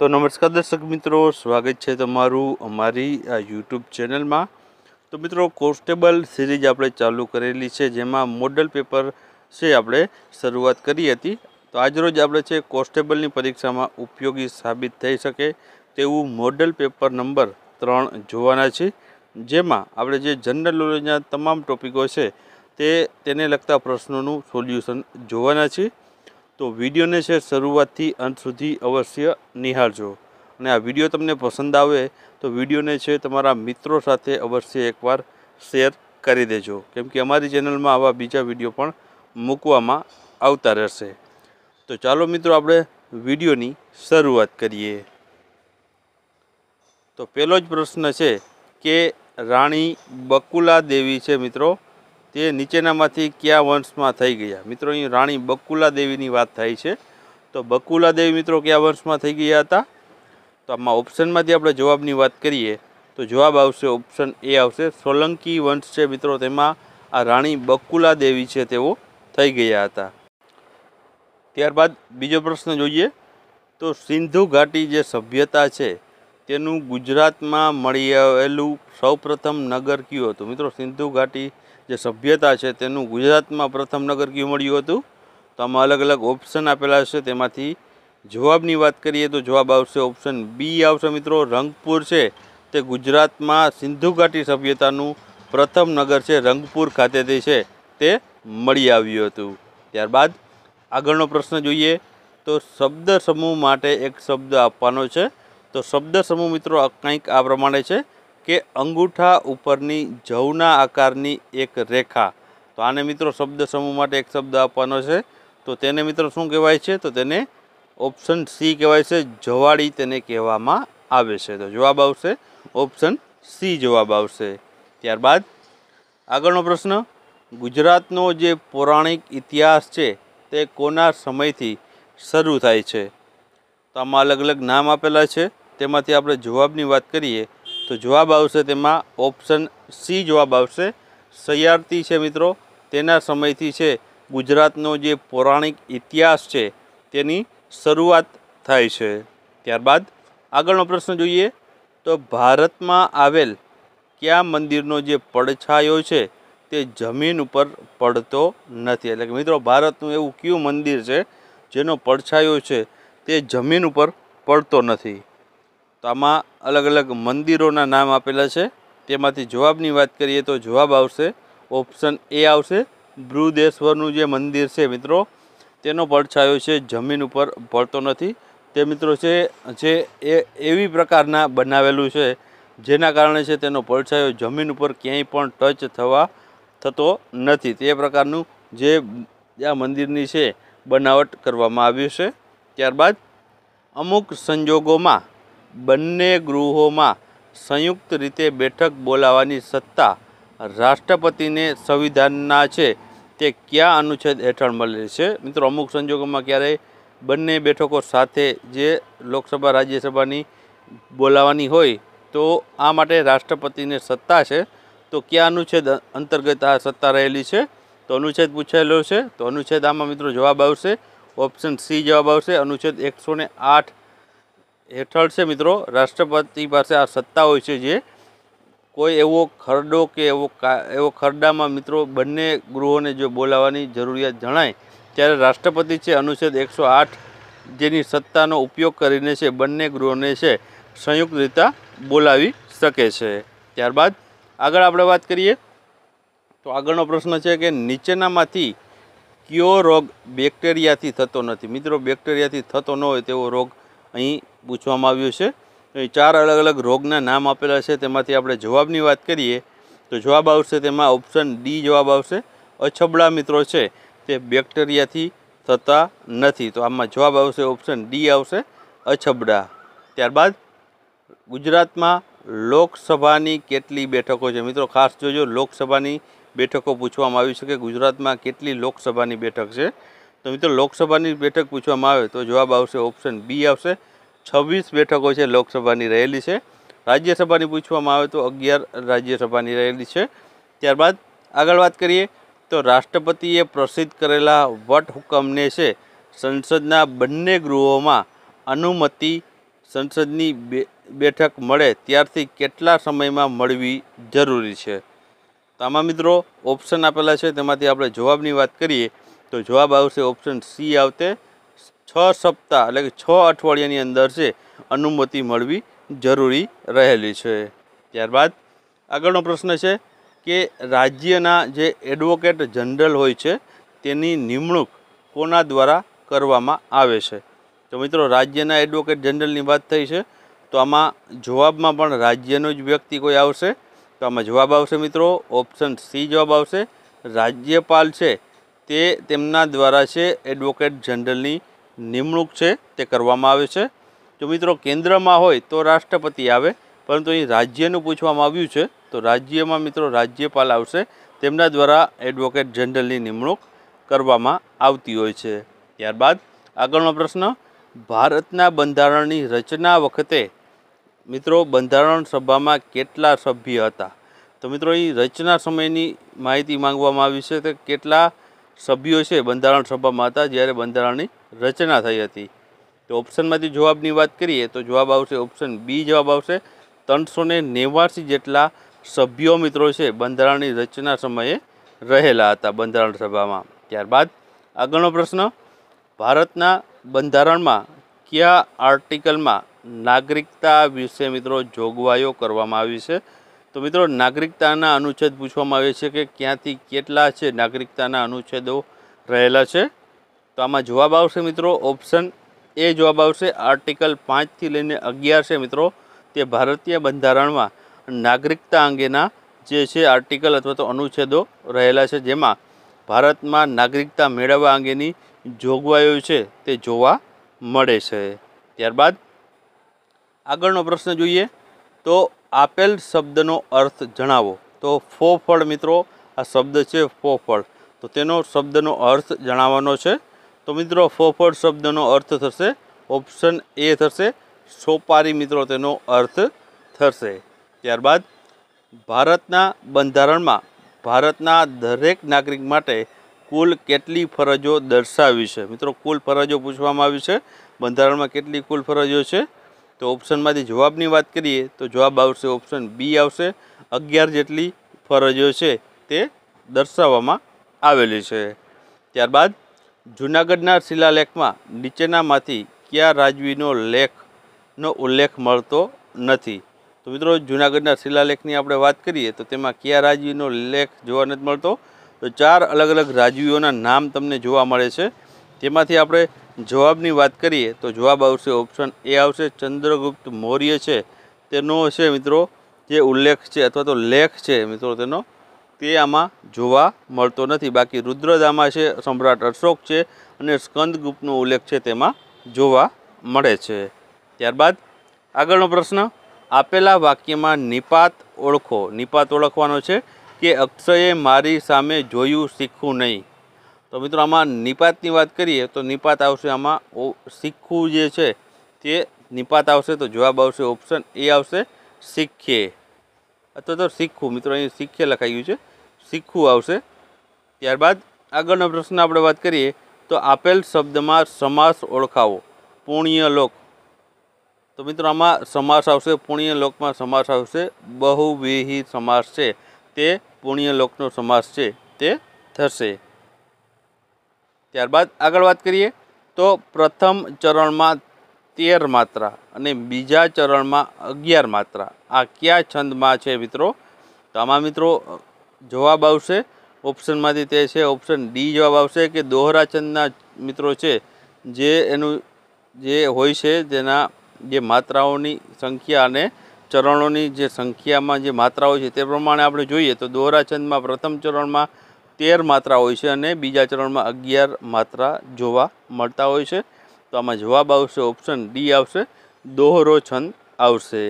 તો નમસ્કાર દર્શક મિત્રો સ્વાગત છે તમારું અમારી આ યુટ્યુબ ચેનલમાં તો મિત્રો કોન્સ્ટેબલ સિરીઝ આપણે ચાલુ કરેલી છે જેમાં મોડલ પેપર છે આપણે શરૂઆત કરી હતી તો આજરોજ આપણે છે કોન્સ્ટેબલની પરીક્ષામાં ઉપયોગી સાબિત થઈ શકે તેવું મોડલ પેપર નંબર ત્રણ જોવાના છે જેમાં આપણે જે જનરલ નોલેજના તમામ ટોપિકો છે તે તેને લગતા પ્રશ્નોનું સોલ્યુશન જોવાના છીએ તો વિડીયોને છે શરૂઆતથી અંત સુધી અવશ્ય નિહાળજો અને આ વિડીયો તમને પસંદ આવે તો વિડીયોને છે તમારા મિત્રો સાથે અવશ્ય એકવાર શેર કરી દેજો કેમકે અમારી ચેનલમાં આવા બીજા વિડીયો પણ મૂકવામાં આવતા રહેશે તો ચાલો મિત્રો આપણે વિડીયોની શરૂઆત કરીએ તો પહેલો જ પ્રશ્ન છે કે રાણી બકુલા દેવી છે મિત્રો તે નીચેનામાંથી કયા વંશમાં થઈ ગયા મિત્રો અહીં રાણી બકુલા દેવીની વાત થાય છે તો બકુલા દેવી મિત્રો કયા વંશમાં થઈ ગયા હતા તો આમાં ઓપ્શનમાંથી આપણે જવાબની વાત કરીએ તો જવાબ આવશે ઓપ્શન એ આવશે સોલંકી વંશ છે મિત્રો તેમાં આ રાણી બકુલા દેવી છે તેઓ થઈ ગયા હતા ત્યારબાદ બીજો પ્રશ્ન જોઈએ તો સિંધુ ઘાટી જે સભ્યતા છે તેનું ગુજરાતમાં મળી આવેલું સૌપ્રથમ નગર કયું હતું મિત્રો સિંધુ ઘાટી જે સભ્યતા છે તેનું ગુજરાતમાં પ્રથમ નગર કયું મળ્યું હતું તો આમાં અલગ અલગ ઓપ્શન આપેલા છે તેમાંથી જવાબની વાત કરીએ તો જવાબ આવશે ઓપ્શન બી આવશે મિત્રો રંગપુર છે તે ગુજરાતમાં સિંધુ ઘાટી સભ્યતાનું પ્રથમ નગર છે રંગપુર ખાતે ખાતેથી છે તે મળી આવ્યું હતું ત્યારબાદ આગળનો પ્રશ્ન જોઈએ તો શબ્દ સમૂહ માટે એક શબ્દ આપવાનો છે તો શબ્દ સમૂહ મિત્રો કંઈક આ પ્રમાણે છે કે અંગૂઠા ઉપરની જવના આકારની એક રેખા તો આને મિત્રો શબ્દ સમૂહ માટે એક શબ્દ આપવાનો છે તો તેને મિત્રો શું કહેવાય છે તો તેને ઓપ્શન સી કહેવાય છે જવાળી તેને કહેવામાં આવે છે તો જવાબ આવશે ઓપ્શન સી જવાબ આવશે ત્યારબાદ આગળનો પ્રશ્ન ગુજરાતનો જે પૌરાણિક ઇતિહાસ છે તે કોના સમયથી શરૂ થાય છે તો આમાં અલગ અલગ નામ આપેલા છે તેમાંથી આપણે જવાબની વાત કરીએ તો જવાબ આવશે તેમાં ઓપ્શન સી જવાબ આવશે સયારતી છે મિત્રો તેના સમયથી છે ગુજરાતનો જે પૌરાણિક ઇતિહાસ છે તેની શરૂઆત થાય છે ત્યારબાદ આગળનો પ્રશ્ન જોઈએ તો ભારતમાં આવેલ કયા મંદિરનો જે પડછાયો છે તે જમીન ઉપર પડતો નથી એટલે કે મિત્રો ભારતનું એવું કયું મંદિર છે જેનો પડછાયો છે તે જમીન ઉપર પડતો નથી તો આમાં અલગ અલગ મંદિરોના નામ આપેલા છે તેમાંથી જવાબની વાત કરીએ તો જવાબ આવશે ઓપ્શન એ આવશે બૃદેશ્વરનું જે મંદિર છે મિત્રો તેનો પડછાયો છે જમીન ઉપર પડતો નથી તે મિત્રો છે જે એ એવી પ્રકારના બનાવેલું છે જેના કારણે છે તેનો પડછાયો જમીન ઉપર ક્યાંય પણ ટચ થવા થતો નથી તે પ્રકારનું જે આ મંદિરની છે બનાવટ કરવામાં આવ્યું છે ત્યારબાદ અમુક સંજોગોમાં બંને ગૃહોમાં સંયુક્ત રીતે બેઠક બોલાવવાની સત્તા રાષ્ટ્રપતિને સંવિધાનના છે તે કયા અનુચ્છેદ હેઠળ મળે છે મિત્રો અમુક સંજોગોમાં ક્યારેય બંને બેઠકો સાથે જે લોકસભા રાજ્યસભાની બોલાવવાની હોય તો આ માટે રાષ્ટ્રપતિને સત્તા છે તો કયા અનુચ્છેદ અંતર્ગત આ સત્તા રહેલી છે તો અનુચ્છેદ પૂછાયેલો છે તો અનુચ્છેદ આમાં મિત્રો જવાબ આવશે ઓપ્શન સી જવાબ આવશે અનુચ્છેદ એકસો ને આઠ હેઠળ છે મિત્રો રાષ્ટ્રપતિ પાસે આ સત્તા હોય છે જે કોઈ એવો ખરડો કે એવો એવો ખરડામાં મિત્રો બંને ગૃહોને જો બોલાવવાની જરૂરિયાત જણાય ત્યારે રાષ્ટ્રપતિ છે અનુચ્છેદ એકસો આઠ જેની સત્તાનો ઉપયોગ કરીને છે બંને ગૃહોને છે સંયુક્ત રીતે બોલાવી શકે છે ત્યારબાદ આગળ આપણે વાત કરીએ તો આગળનો પ્રશ્ન છે કે નીચેનામાંથી કયો રોગ બેક્ટેરિયાથી થતો નથી મિત્રો બેક્ટેરિયાથી થતો ન હોય તેવો રોગ અહીં પૂછવામાં આવ્યું છે અહીં ચાર અલગ અલગ રોગના નામ આપેલા છે તેમાંથી આપણે જવાબની વાત કરીએ તો જવાબ આવશે તેમાં ઓપ્શન ડી જવાબ આવશે અછબડા મિત્રો છે તે બેક્ટેરિયાથી થતા નથી તો આમાં જવાબ આવશે ઓપ્શન ડી આવશે અછબડા ત્યારબાદ ગુજરાતમાં લોકસભાની કેટલી બેઠકો છે મિત્રો ખાસ જોજો લોકસભાની બેઠકો પૂછવામાં આવ્યું છે કે ગુજરાતમાં કેટલી લોકસભાની બેઠક છે તો મિત્રો લોકસભાની બેઠક પૂછવામાં આવે તો જવાબ આવશે ઓપ્શન બી આવશે છવ્વીસ બેઠકો છે લોકસભાની રહેલી છે રાજ્યસભાની પૂછવામાં આવે તો અગિયાર રાજ્યસભાની રહેલી છે ત્યારબાદ આગળ વાત કરીએ તો રાષ્ટ્રપતિએ પ્રસિદ્ધ કરેલા વટહુકમને છે સંસદના બંને ગૃહોમાં અનુમતિ સંસદની બેઠક મળે ત્યારથી કેટલા સમયમાં મળવી જરૂરી છે તો આમાં મિત્રો ઓપ્શન આપેલા છે તેમાંથી આપણે જવાબની વાત કરીએ તો જવાબ આવશે ઓપ્શન સી આવતે છ સપ્તાહ એટલે કે છ અઠવાડિયાની અંદર છે અનુમતિ મળવી જરૂરી રહેલી છે ત્યારબાદ આગળનો પ્રશ્ન છે કે રાજ્યના જે એડવોકેટ જનરલ હોય છે તેની નિમણૂક કોના દ્વારા કરવામાં આવે છે તો મિત્રો રાજ્યના એડવોકેટ જનરલની વાત થઈ છે તો આમાં જવાબમાં પણ રાજ્યનો જ વ્યક્તિ કોઈ આવશે તો આમાં જવાબ આવશે મિત્રો ઓપ્શન સી જવાબ આવશે રાજ્યપાલ છે તે તેમના દ્વારા છે એડવોકેટ જનરલની નિમણૂક છે તે કરવામાં આવે છે જો મિત્રો કેન્દ્રમાં હોય તો રાષ્ટ્રપતિ આવે પરંતુ અહીં રાજ્યનું પૂછવામાં આવ્યું છે તો રાજ્યમાં મિત્રો રાજ્યપાલ આવશે તેમના દ્વારા એડવોકેટ જનરલની નિમણૂક કરવામાં આવતી હોય છે ત્યારબાદ આગળનો પ્રશ્ન ભારતના બંધારણની રચના વખતે મિત્રો બંધારણ સભામાં કેટલા સભ્ય હતા તો મિત્રો અહીં રચના સમયની માહિતી માંગવામાં આવી છે તે કેટલા સભ્યો છે બંધારણ સભામાં હતા જ્યારે બંધારણની રચના થઈ હતી તો ઓપ્શનમાંથી જવાબની વાત કરીએ તો જવાબ આવશે ઓપ્શન બી જવાબ આવશે ત્રણસો ને નેવાસી જેટલા સભ્યો મિત્રો છે બંધારણની રચના સમયે રહેલા હતા બંધારણ સભામાં ત્યારબાદ આગળનો પ્રશ્ન ભારતના બંધારણમાં કયા આર્ટિકલમાં નાગરિકતા વિશે મિત્રો જોગવાઈઓ કરવામાં આવી છે તો મિત્રો નાગરિકતાના અનુચ્છેદ પૂછવામાં આવે છે કે ક્યાંથી કેટલા છે નાગરિકતાના અનુચ્છેદો રહેલા છે તો આમાં જવાબ આવશે મિત્રો ઓપ્શન એ જવાબ આવશે આર્ટિકલ પાંચથી લઈને અગિયાર છે મિત્રો તે ભારતીય બંધારણમાં નાગરિકતા અંગેના જે છે આર્ટિકલ અથવા તો અનુચ્છેદો રહેલા છે જેમાં ભારતમાં નાગરિકતા મેળવવા અંગેની જોગવાઈઓ છે તે જોવા મળે છે ત્યારબાદ આગળનો પ્રશ્ન જોઈએ તો આપેલ શબ્દનો અર્થ જણાવો તો ફોફળ મિત્રો આ શબ્દ છે ફોફળ તો તેનો શબ્દનો અર્થ જણાવવાનો છે તો મિત્રો ફોફળ શબ્દનો અર્થ થશે ઓપ્શન એ થશે સોપારી મિત્રો તેનો અર્થ થશે ત્યારબાદ ભારતના બંધારણમાં ભારતના દરેક નાગરિક માટે કુલ કેટલી ફરજો દર્શાવી છે મિત્રો કુલ ફરજો પૂછવામાં આવી છે બંધારણમાં કેટલી કુલ ફરજો છે તો ઓપ્શનમાંથી જવાબની વાત કરીએ તો જવાબ આવશે ઓપ્શન બી આવશે અગિયાર જેટલી ફરજો છે તે દર્શાવવામાં આવેલી છે ત્યારબાદ જૂનાગઢના શિલાલેખમાં નીચેનામાંથી કયા રાજવીનો લેખનો ઉલ્લેખ મળતો નથી તો મિત્રો જૂનાગઢના શિલાલેખની આપણે વાત કરીએ તો તેમાં કયા રાજવીનો લેખ જોવા નથી મળતો તો ચાર અલગ અલગ રાજવીઓના નામ તમને જોવા મળે છે તેમાંથી આપણે જવાબની વાત કરીએ તો જવાબ આવશે ઓપ્શન એ આવશે ચંદ્રગુપ્ત મૌર્ય છે તેનો છે મિત્રો જે ઉલ્લેખ છે અથવા તો લેખ છે મિત્રો તેનો તે આમાં જોવા મળતો નથી બાકી રુદ્રદામાં છે સમ્રાટ અશોક છે અને સ્કંદગુપ્તનો ઉલ્લેખ છે તેમાં જોવા મળે છે ત્યારબાદ આગળનો પ્રશ્ન આપેલા વાક્યમાં નિપાત ઓળખો નિપાત ઓળખવાનો છે કે અક્ષયે મારી સામે જોયું શીખવું નહીં તો મિત્રો આમાં નિપાતની વાત કરીએ તો નિપાત આવશે આમાં ઓ શીખવું જે છે તે નિપાત આવશે તો જવાબ આવશે ઓપ્શન એ આવશે શીખે અથવા તો શીખવું મિત્રો અહીં શીખે લખાયું છે શીખવું આવશે ત્યારબાદ આગળનો પ્રશ્ન આપણે વાત કરીએ તો આપેલ શબ્દમાં સમાસ ઓળખાવો પુણ્ય લોક તો મિત્રો આમાં સમાસ આવશે પુણ્ય લોકમાં સમાસ આવશે બહુવિહી સમાસ છે તે પુણ્ય લોકનો સમાસ છે તે થશે ત્યારબાદ આગળ વાત કરીએ તો પ્રથમ ચરણમાં તેર માત્રા અને બીજા ચરણમાં અગિયાર માત્રા આ કયા છંદમાં છે મિત્રો તો આમાં મિત્રો જવાબ આવશે ઓપ્શનમાંથી તે છે ઓપ્શન ડી જવાબ આવશે કે દોહરા છંદના મિત્રો છે જે એનું જે હોય છે તેના જે માત્રાઓની સંખ્યા અને ચરણોની જે સંખ્યામાં જે માત્રાઓ છે તે પ્રમાણે આપણે જોઈએ તો દોહરા છંદમાં પ્રથમ ચરણમાં તેર માત્રા હોય છે અને બીજા ચરણમાં અગિયાર માત્રા જોવા મળતા હોય છે તો આમાં જવાબ આવશે ઓપ્શન ડી આવશે દોહરો છંદ આવશે